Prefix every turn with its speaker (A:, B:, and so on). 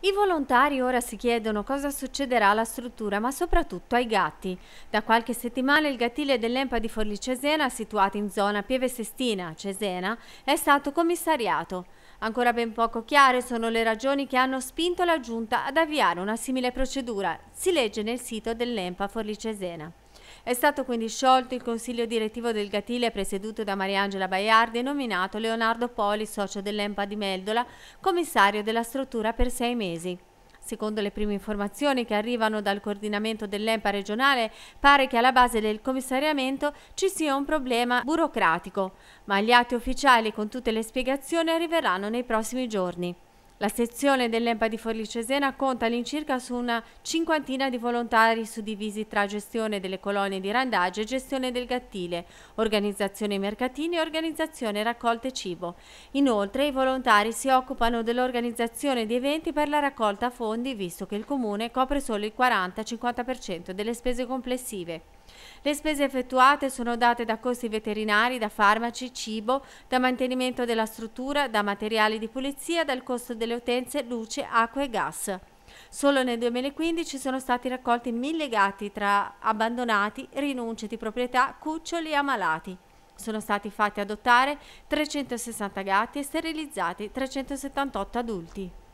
A: I volontari ora si chiedono cosa succederà alla struttura, ma soprattutto ai gatti. Da qualche settimana il gattile dell'Empa di Forlì Cesena, situato in zona Pieve Sestina, Cesena, è stato commissariato. Ancora ben poco chiare sono le ragioni che hanno spinto la Giunta ad avviare una simile procedura, si legge nel sito dell'Empa Forlì Cesena. È stato quindi sciolto il consiglio direttivo del Gatile presieduto da Mariangela Baiardi e nominato Leonardo Poli, socio dell'EMPA di Meldola, commissario della struttura per sei mesi. Secondo le prime informazioni che arrivano dal coordinamento dell'EMPA regionale, pare che alla base del commissariamento ci sia un problema burocratico, ma gli atti ufficiali con tutte le spiegazioni arriveranno nei prossimi giorni. La sezione dell'EMPA di Forlì Cesena conta all'incirca su una cinquantina di volontari suddivisi tra gestione delle colonie di randaggio e gestione del gattile, organizzazione mercatini e organizzazione raccolte cibo. Inoltre i volontari si occupano dell'organizzazione di eventi per la raccolta fondi visto che il comune copre solo il 40-50% delle spese complessive. Le spese effettuate sono date da costi veterinari, da farmaci, cibo, da mantenimento della struttura, da materiali di pulizia, dal costo delle utenze, luce, acqua e gas. Solo nel 2015 sono stati raccolti mille gatti tra abbandonati, rinunce di proprietà, cuccioli e ammalati. Sono stati fatti adottare 360 gatti e sterilizzati 378 adulti.